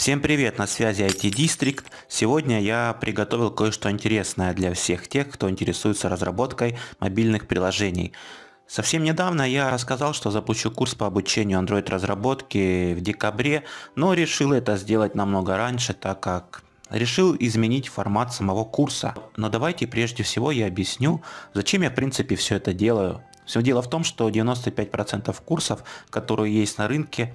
Всем привет, на связи IT District. Сегодня я приготовил кое-что интересное для всех тех, кто интересуется разработкой мобильных приложений. Совсем недавно я рассказал, что запущу курс по обучению Android-разработки в декабре, но решил это сделать намного раньше, так как решил изменить формат самого курса. Но давайте прежде всего я объясню, зачем я в принципе все это делаю. Все дело в том, что 95% курсов, которые есть на рынке,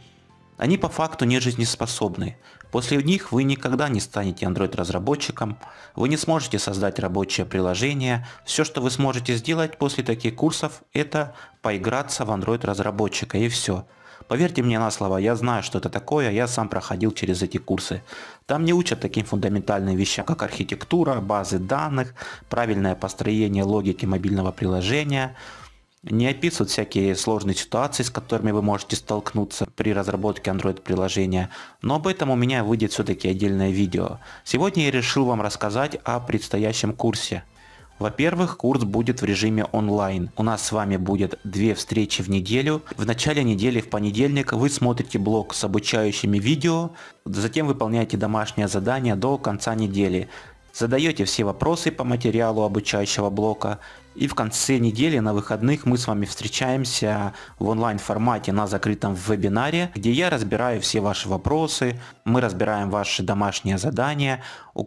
они по факту не жизнеспособны. После них вы никогда не станете Android-разработчиком, вы не сможете создать рабочее приложение. Все, что вы сможете сделать после таких курсов, это поиграться в Android-разработчика и все. Поверьте мне на слово, я знаю, что это такое, я сам проходил через эти курсы. Там не учат таким фундаментальным вещам, как архитектура, базы данных, правильное построение логики мобильного приложения – не описывают всякие сложные ситуации, с которыми вы можете столкнуться при разработке Android-приложения, но об этом у меня выйдет все-таки отдельное видео. Сегодня я решил вам рассказать о предстоящем курсе. Во-первых, курс будет в режиме онлайн. У нас с вами будет две встречи в неделю. В начале недели в понедельник вы смотрите блог с обучающими видео, затем выполняете домашнее задание до конца недели задаете все вопросы по материалу обучающего блока, и в конце недели на выходных мы с вами встречаемся в онлайн формате на закрытом вебинаре, где я разбираю все ваши вопросы, мы разбираем ваши домашние задания,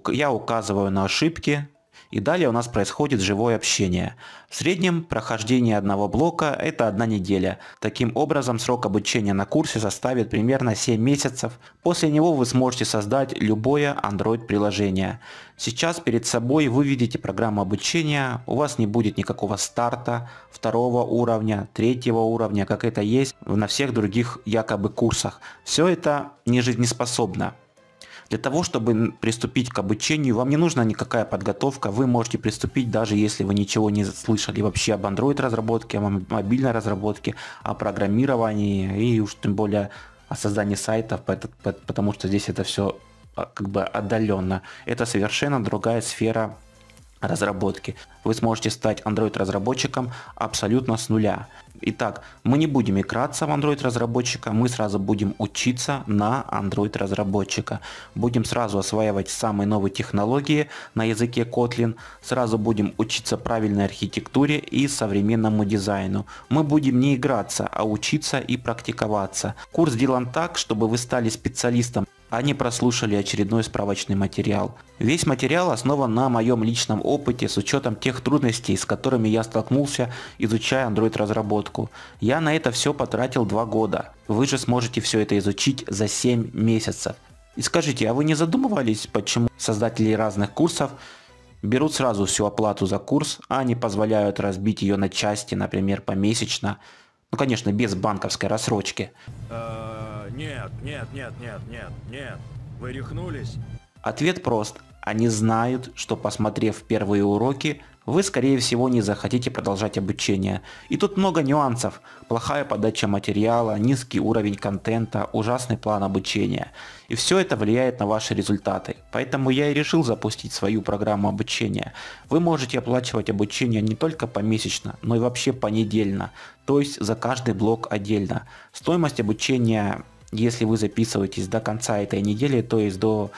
я указываю на ошибки, и далее у нас происходит живое общение. В среднем прохождение одного блока – это одна неделя. Таким образом, срок обучения на курсе составит примерно 7 месяцев. После него вы сможете создать любое Android-приложение. Сейчас перед собой вы видите программу обучения, у вас не будет никакого старта, второго уровня, третьего уровня, как это есть на всех других якобы курсах. Все это не жизнеспособно. Для того, чтобы приступить к обучению, вам не нужна никакая подготовка, вы можете приступить даже если вы ничего не слышали вообще об Android разработке, о мобильной разработке, о программировании и уж тем более о создании сайтов, потому что здесь это все а, как бы отдаленно. Это совершенно другая сфера разработки. Вы сможете стать Android-разработчиком абсолютно с нуля. Итак, мы не будем играться в Android-разработчика, мы сразу будем учиться на Android-разработчика. Будем сразу осваивать самые новые технологии на языке Kotlin, сразу будем учиться правильной архитектуре и современному дизайну. Мы будем не играться, а учиться и практиковаться. Курс сделан так, чтобы вы стали специалистом они прослушали очередной справочный материал. Весь материал основан на моем личном опыте с учетом тех трудностей, с которыми я столкнулся, изучая Android разработку. Я на это все потратил 2 года. Вы же сможете все это изучить за 7 месяцев. И скажите, а вы не задумывались, почему создатели разных курсов берут сразу всю оплату за курс, а не позволяют разбить ее на части, например, помесячно? Ну, конечно, без банковской рассрочки. Э, нет, нет, нет, нет, нет, нет. Вы рехнулись? Ответ прост. Они знают, что посмотрев первые уроки, вы скорее всего не захотите продолжать обучение. И тут много нюансов. Плохая подача материала, низкий уровень контента, ужасный план обучения. И все это влияет на ваши результаты. Поэтому я и решил запустить свою программу обучения. Вы можете оплачивать обучение не только помесячно, но и вообще понедельно. То есть за каждый блок отдельно. Стоимость обучения если вы записываетесь до конца этой недели, то есть до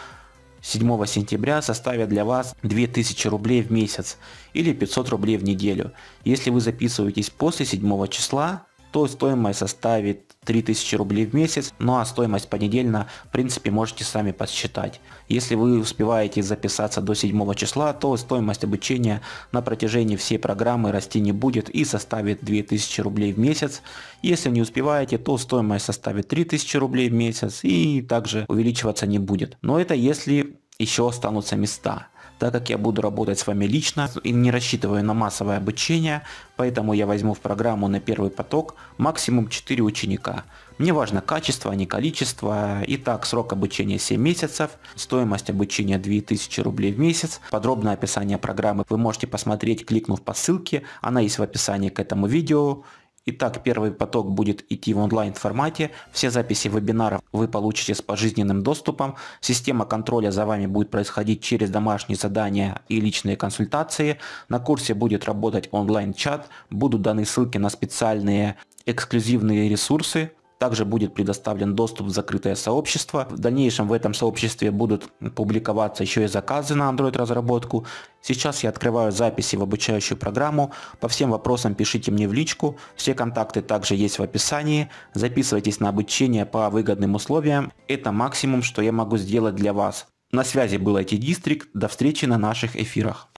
7 сентября составят для вас 2000 рублей в месяц или 500 рублей в неделю. Если вы записываетесь после 7 числа, то стоимость составит 3000 рублей в месяц, ну а стоимость понедельно, в принципе, можете сами подсчитать. Если вы успеваете записаться до 7 числа, то стоимость обучения на протяжении всей программы расти не будет и составит 2000 рублей в месяц. Если не успеваете, то стоимость составит 3000 рублей в месяц и также увеличиваться не будет. Но это если еще останутся места так как я буду работать с вами лично и не рассчитываю на массовое обучение, поэтому я возьму в программу на первый поток максимум 4 ученика. Мне важно качество, а не количество. Итак, срок обучения 7 месяцев, стоимость обучения 2000 рублей в месяц. Подробное описание программы вы можете посмотреть, кликнув по ссылке, она есть в описании к этому видео. Итак, первый поток будет идти в онлайн формате, все записи вебинаров вы получите с пожизненным доступом, система контроля за вами будет происходить через домашние задания и личные консультации, на курсе будет работать онлайн-чат, будут даны ссылки на специальные эксклюзивные ресурсы, также будет предоставлен доступ в закрытое сообщество. В дальнейшем в этом сообществе будут публиковаться еще и заказы на Android-разработку. Сейчас я открываю записи в обучающую программу. По всем вопросам пишите мне в личку. Все контакты также есть в описании. Записывайтесь на обучение по выгодным условиям. Это максимум, что я могу сделать для вас. На связи был IT-дистрикт. До встречи на наших эфирах.